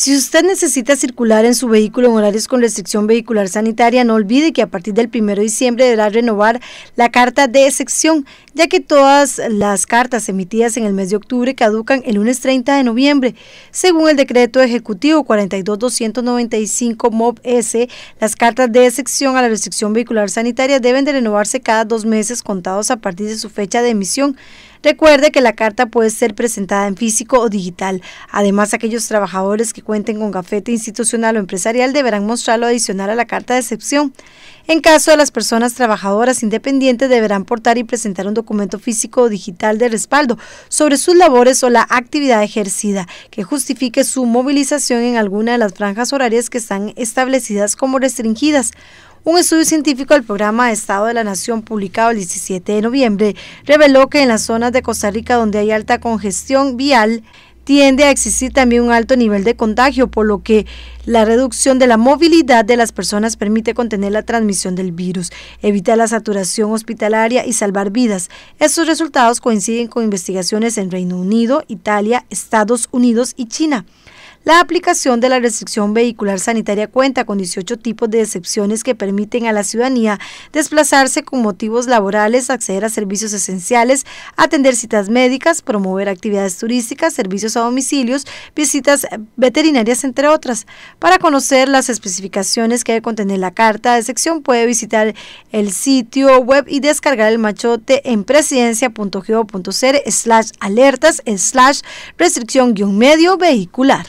Si usted necesita circular en su vehículo en horarios con restricción vehicular sanitaria, no olvide que a partir del 1 de diciembre deberá renovar la carta de excepción ya que todas las cartas emitidas en el mes de octubre caducan el lunes 30 de noviembre. Según el decreto ejecutivo 42295 MOB S, las cartas de excepción a la restricción vehicular sanitaria deben de renovarse cada dos meses contados a partir de su fecha de emisión. Recuerde que la carta puede ser presentada en físico o digital. Además, aquellos trabajadores que cuenten con gafete institucional o empresarial deberán mostrarlo adicional a la carta de excepción. En caso de las personas trabajadoras independientes deberán portar y presentar un documento físico o digital de respaldo sobre sus labores o la actividad ejercida que justifique su movilización en alguna de las franjas horarias que están establecidas como restringidas. Un estudio científico del programa Estado de la Nación publicado el 17 de noviembre reveló que en las zonas de Costa Rica donde hay alta congestión vial, tiende a existir también un alto nivel de contagio, por lo que la reducción de la movilidad de las personas permite contener la transmisión del virus, evitar la saturación hospitalaria y salvar vidas. Estos resultados coinciden con investigaciones en Reino Unido, Italia, Estados Unidos y China. La aplicación de la restricción vehicular sanitaria cuenta con 18 tipos de excepciones que permiten a la ciudadanía desplazarse con motivos laborales, acceder a servicios esenciales, atender citas médicas, promover actividades turísticas, servicios a domicilios, visitas veterinarias, entre otras. Para conocer las especificaciones que debe contener la carta de excepción, puede visitar el sitio web y descargar el machote en presidencia.gov.cr slash alertas slash restricción guión medio vehicular.